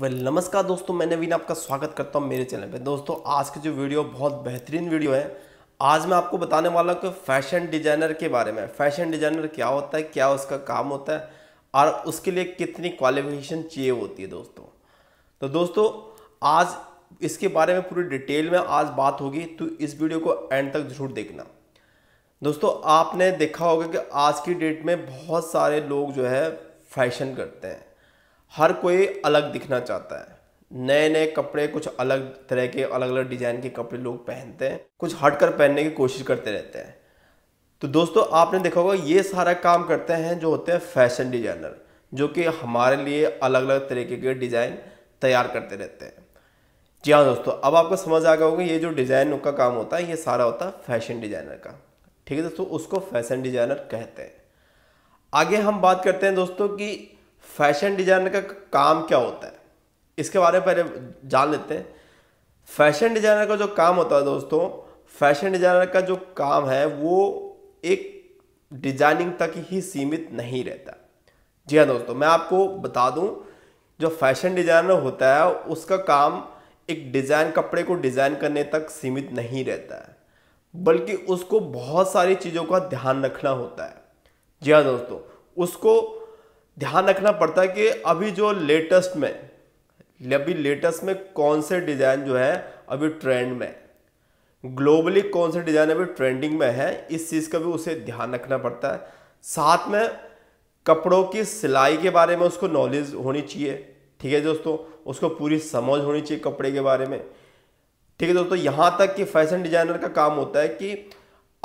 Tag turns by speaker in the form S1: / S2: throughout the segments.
S1: well नमस्कार दोस्तों मैं नवीन आपका स्वागत करता हूँ मेरे चैनल पे दोस्तों आज की जो वीडियो बहुत बेहतरीन वीडियो है आज मैं आपको बताने वाला हूँ कि फैशन डिजाइनर के बारे में फैशन डिजाइनर क्या होता है क्या उसका काम होता है और उसके लिए कितनी क्वालिफिकेशन चाहिए होती है दोस्तों तो दोस्तों आज इसके बारे में पूरी डिटेल में आज बात होगी तो इस वीडियो को एंड तक जरूर देखना दोस्तों आपने देखा होगा कि आज की डेट में बहुत सारे लोग जो है फैशन करते हैं हर कोई अलग दिखना चाहता है नए नए कपड़े कुछ अलग तरह के अलग अलग डिज़ाइन के कपड़े लोग पहनते हैं कुछ हट कर पहनने की कोशिश करते रहते हैं तो दोस्तों आपने देखा होगा ये सारा काम करते हैं जो होते हैं फैशन डिजाइनर जो कि हमारे लिए अलग अलग तरीके के डिज़ाइन तैयार करते रहते हैं जी हाँ दोस्तों अब आपको समझ आ गया होगा ये जो डिज़ाइन का काम होता है ये सारा होता है फैशन डिजाइनर का ठीक है दोस्तों उसको फैशन डिजाइनर कहते हैं आगे हम बात करते हैं दोस्तों कि फैशन डिजाइनर का काम क्या होता है इसके बारे में पहले जान लेते हैं फैशन डिजाइनर का जो काम होता है दोस्तों फैशन डिजाइनर का जो काम है वो एक डिजाइनिंग तक ही सीमित नहीं रहता जी हाँ दोस्तों मैं आपको बता दूं जो फैशन डिजाइनर होता है उसका काम एक डिज़ाइन कपड़े को डिज़ाइन करने तक सीमित नहीं रहता है बल्कि उसको बहुत सारी चीज़ों का ध्यान रखना होता है जी हाँ दोस्तों उसको ध्यान रखना पड़ता है कि अभी जो लेटेस्ट में अभी लेटेस्ट में कौन से डिज़ाइन जो है अभी ट्रेंड में ग्लोबली कौन से डिज़ाइन अभी ट्रेंडिंग में है इस चीज़ का भी उसे ध्यान रखना पड़ता है साथ में कपड़ों की सिलाई के बारे में उसको नॉलेज होनी चाहिए ठीक है दोस्तों उसको पूरी समझ होनी चाहिए कपड़े के बारे में ठीक है दोस्तों यहाँ तक कि फैशन डिजाइनर का काम होता है कि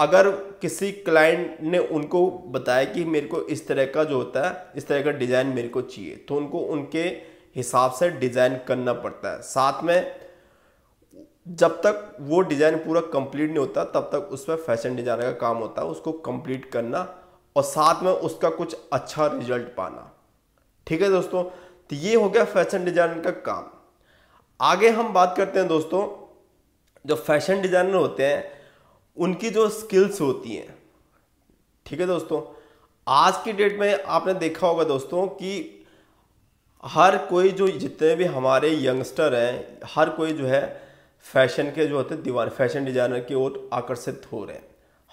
S1: अगर किसी क्लाइंट ने उनको बताया कि मेरे को इस तरह का जो होता है इस तरह का डिज़ाइन मेरे को चाहिए तो उनको उनके हिसाब से डिज़ाइन करना पड़ता है साथ में जब तक वो डिज़ाइन पूरा कंप्लीट नहीं होता तब तक उस पर फैशन डिजाइनर का काम होता है उसको कंप्लीट करना और साथ में उसका कुछ अच्छा रिजल्ट पाना ठीक है दोस्तों तो ये हो गया फैशन डिजाइनर का काम आगे हम बात करते हैं दोस्तों जो फैशन डिजाइनर होते हैं उनकी जो स्किल्स होती हैं ठीक है दोस्तों आज की डेट में आपने देखा होगा दोस्तों कि हर कोई जो जितने भी हमारे यंगस्टर हैं हर कोई जो है फैशन के जो होते हैं दीवार फैशन डिज़ाइनर की ओर आकर्षित हो रहे हैं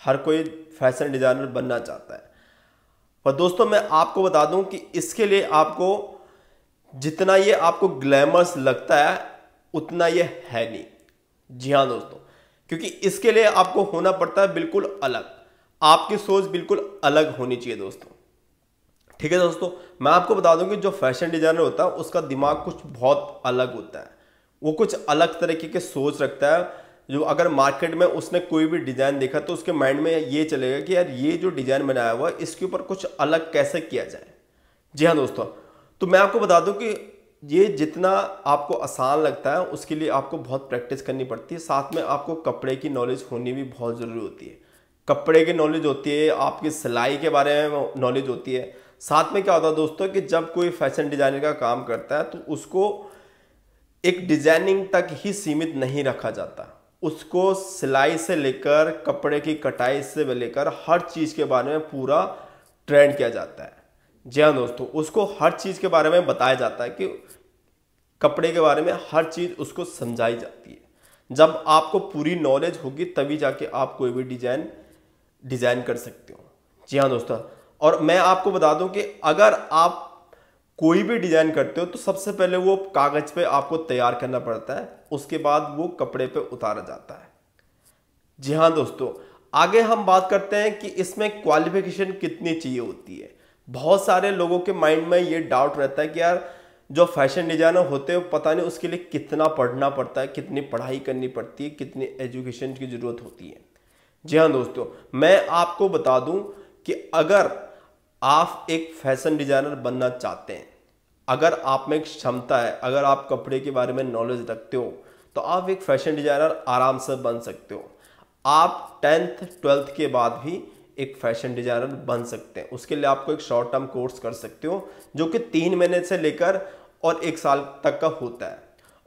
S1: हर कोई फैशन डिज़ाइनर बनना चाहता है पर दोस्तों मैं आपको बता दूं कि इसके लिए आपको जितना ये आपको ग्लैमरस लगता है उतना ये है नहीं जी हाँ दोस्तों क्योंकि इसके लिए आपको होना पड़ता है बिल्कुल अलग आपकी सोच बिल्कुल अलग होनी चाहिए दोस्तों ठीक है दोस्तों मैं आपको बता दूं कि जो फैशन डिजाइनर होता है उसका दिमाग कुछ बहुत अलग होता है वो कुछ अलग तरीके की सोच रखता है जो अगर मार्केट में उसने कोई भी डिज़ाइन देखा तो उसके माइंड में ये चलेगा कि यार ये जो डिज़ाइन बनाया हुआ है इसके ऊपर कुछ अलग कैसे किया जाए जी हाँ दोस्तों तो मैं आपको बता दूं कि ये जितना आपको आसान लगता है उसके लिए आपको बहुत प्रैक्टिस करनी पड़ती है साथ में आपको कपड़े की नॉलेज होनी भी बहुत ज़रूरी होती है कपड़े की नॉलेज होती है आपकी सिलाई के बारे में नॉलेज होती है साथ में क्या होता है दोस्तों कि जब कोई फैशन डिजाइनर का काम करता है तो उसको एक डिजाइनिंग तक ही सीमित नहीं रखा जाता उसको सिलाई से लेकर कपड़े की कटाई से लेकर हर चीज़ के बारे में पूरा ट्रेंड किया जाता है जी हाँ दोस्तों उसको हर चीज़ के बारे में बताया जाता है कि कपड़े के बारे में हर चीज़ उसको समझाई जाती है जब आपको पूरी नॉलेज होगी तभी जाके आप कोई भी डिजाइन डिजाइन कर सकते हो जी हाँ दोस्तों और मैं आपको बता दूं कि अगर आप कोई भी डिजाइन करते हो तो सबसे पहले वो कागज पे आपको तैयार करना पड़ता है उसके बाद वो कपड़े पे उतारा जाता है जी हाँ दोस्तों आगे हम बात करते हैं कि इसमें क्वालिफिकेशन कितनी चाहिए होती है बहुत सारे लोगों के माइंड में ये डाउट रहता है कि यार जो फैशन डिजाइनर होते हैं पता नहीं उसके लिए कितना पढ़ना पड़ता है कितनी पढ़ाई करनी पड़ती है कितनी एजुकेशन की ज़रूरत होती है जी हाँ दोस्तों मैं आपको बता दूं कि अगर आप एक फैशन डिजाइनर बनना चाहते हैं अगर आप में एक क्षमता है अगर आप कपड़े के बारे में नॉलेज रखते हो तो आप एक फैशन डिजाइनर आराम से बन सकते हो आप टेंथ ट्वेल्थ के बाद भी एक फैशन डिजाइनर बन सकते हैं उसके लिए आपको एक शॉर्ट टर्म कोर्स कर सकते हो जो कि तीन महीने से लेकर और एक साल तक का होता है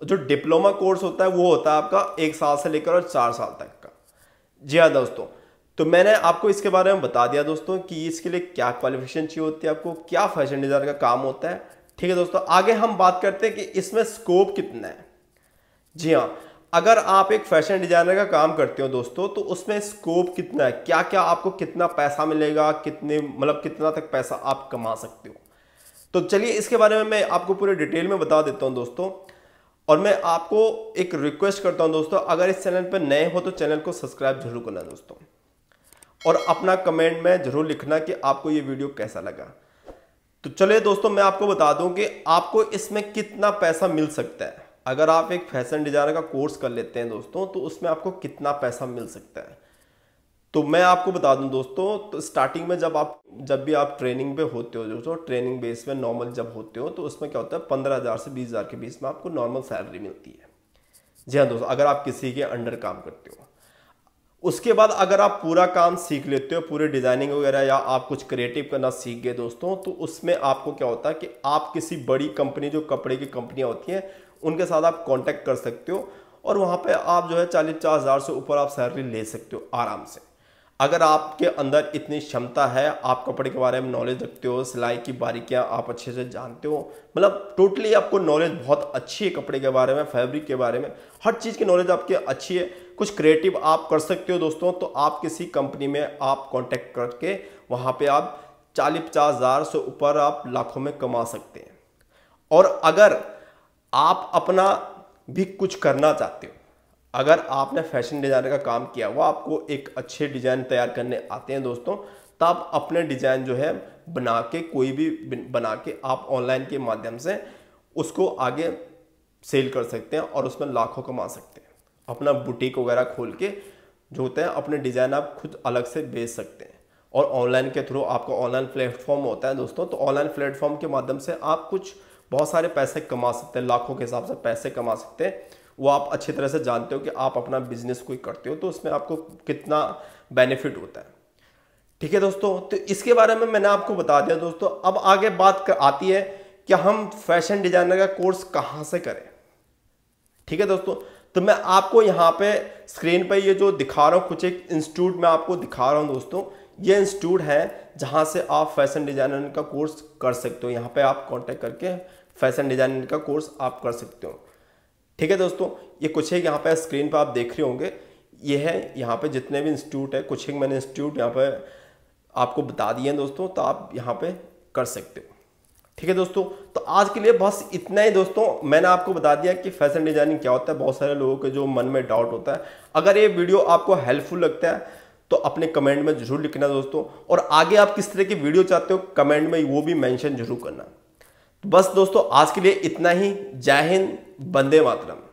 S1: जो डिप्लोमा कोर्स होता है वो होता है आपका एक साल से लेकर और चार साल तक का जी हाँ दोस्तों तो मैंने आपको इसके बारे में बता दिया दोस्तों कि इसके लिए क्या क्वालिफिकेशन चाहिए होती है आपको क्या फैशन डिजाइनर का काम होता है ठीक है दोस्तों आगे हम बात करते हैं कि इसमें स्कोप कितना है जी हाँ अगर आप एक फैशन डिजाइनर का काम करते हो दोस्तों तो उसमें स्कोप कितना है क्या क्या आपको कितना पैसा मिलेगा कितने मतलब कितना तक पैसा आप कमा सकते हो तो चलिए इसके बारे में मैं आपको पूरे डिटेल में बता देता हूँ दोस्तों और मैं आपको एक रिक्वेस्ट करता हूँ दोस्तों अगर इस चैनल पर नए हो तो चैनल को सब्सक्राइब जरूर करना दोस्तों और अपना कमेंट में जरूर लिखना कि आपको ये वीडियो कैसा लगा तो चलिए दोस्तों मैं आपको बता दूं कि आपको इसमें कितना पैसा मिल सकता है अगर आप एक फैशन डिजाइनर का कोर्स कर लेते हैं दोस्तों तो उसमें आपको कितना पैसा मिल सकता है तो मैं आपको बता दूं दोस्तों तो स्टार्टिंग में जब आप जब भी आप ट्रेनिंग पे होते हो दोस्तों ट्रेनिंग बेस में नॉर्मल जब होते हो तो उसमें क्या होता है पंद्रह हज़ार से बीस हज़ार के बीच में आपको नॉर्मल सैलरी मिलती है जी हाँ दोस्तों अगर आप किसी के अंडर काम करते हो उसके बाद अगर आप पूरा काम सीख लेते हो पूरे डिज़ाइनिंग वगैरह या आप कुछ क्रिएटिव करना सीख गए दोस्तों तो उसमें आपको क्या होता है कि आप किसी बड़ी कंपनी जो कपड़े की कंपनियाँ होती हैं उनके साथ आप कॉन्टैक्ट कर सकते हो और वहाँ पे आप जो है चालीस पचास हज़ार से ऊपर आप सैलरी ले सकते हो आराम से अगर आपके अंदर इतनी क्षमता है आप कपड़े के बारे में नॉलेज रखते हो सिलाई की बारीकियाँ आप अच्छे से जानते हो मतलब टोटली आपको नॉलेज बहुत अच्छी है कपड़े के बारे में फैब्रिक के बारे में हर चीज़ की नॉलेज आपकी अच्छी है कुछ क्रिएटिव आप कर सकते हो दोस्तों तो आप किसी कंपनी में आप कॉन्टैक्ट करके वहाँ पर आप चालीस पचास हज़ार से ऊपर आप लाखों में कमा सकते हैं और अगर आप अपना भी कुछ करना चाहते हो अगर आपने फैशन डिज़ाइनर का काम किया हुआ आपको एक अच्छे डिज़ाइन तैयार करने आते हैं दोस्तों तो आप अपने डिज़ाइन जो है बना के कोई भी बना के आप ऑनलाइन के माध्यम से उसको आगे सेल कर सकते हैं और उसमें लाखों कमा सकते हैं अपना बुटीक वगैरह खोल के जो होते हैं अपने डिज़ाइन आप खुद अलग से बेच सकते हैं और ऑनलाइन के थ्रू आपका ऑनलाइन प्लेटफॉर्म होता है दोस्तों तो ऑनलाइन प्लेटफॉर्म के माध्यम से आप कुछ बहुत सारे पैसे कमा सकते हैं लाखों के हिसाब से पैसे कमा सकते हैं वो आप अच्छी तरह से जानते हो कि आप अपना बिजनेस कोई करते हो तो उसमें आपको कितना बेनिफिट होता है ठीक है दोस्तों तो इसके बारे में मैंने आपको बता दिया दोस्तों अब आगे बात कर, आती है कि हम फैशन डिजाइनर का कोर्स कहाँ से करें ठीक है दोस्तों तो मैं आपको यहाँ पे स्क्रीन पे ये जो दिखा रहा हूँ कुछ एक इंस्टीट्यूट में आपको दिखा रहा हूँ दोस्तों ये इंस्टीट्यूट है जहाँ से आप फैशन डिजाइनर का कोर्स कर सकते हो यहाँ पे आप कांटेक्ट करके फैशन डिज़ाइनिंग का कोर्स आप कर सकते हो ठीक है दोस्तों ये कुछ एक यहाँ पर स्क्रीन पर आप देख रहे होंगे ये है यहाँ पे जितने भी इंस्टीट्यूट है कुछ एक मैंने इंस्टीट्यूट यहाँ पे आपको बता दिए हैं दोस्तों तो आप यहाँ पे कर सकते हो ठीक है दोस्तों तो आज के लिए बस इतना ही दोस्तों मैंने आपको बता दिया कि फैशन डिजाइनिंग क्या होता है बहुत सारे लोगों के जो मन में डाउट होता है अगर ये वीडियो आपको हेल्पफुल लगता है तो अपने कमेंट में जरूर लिखना दोस्तों और आगे आप किस तरह की वीडियो चाहते हो कमेंट में वो भी मैंशन जरूर करना बस दोस्तों आज के लिए इतना ही जय हिंद बंदे मातरम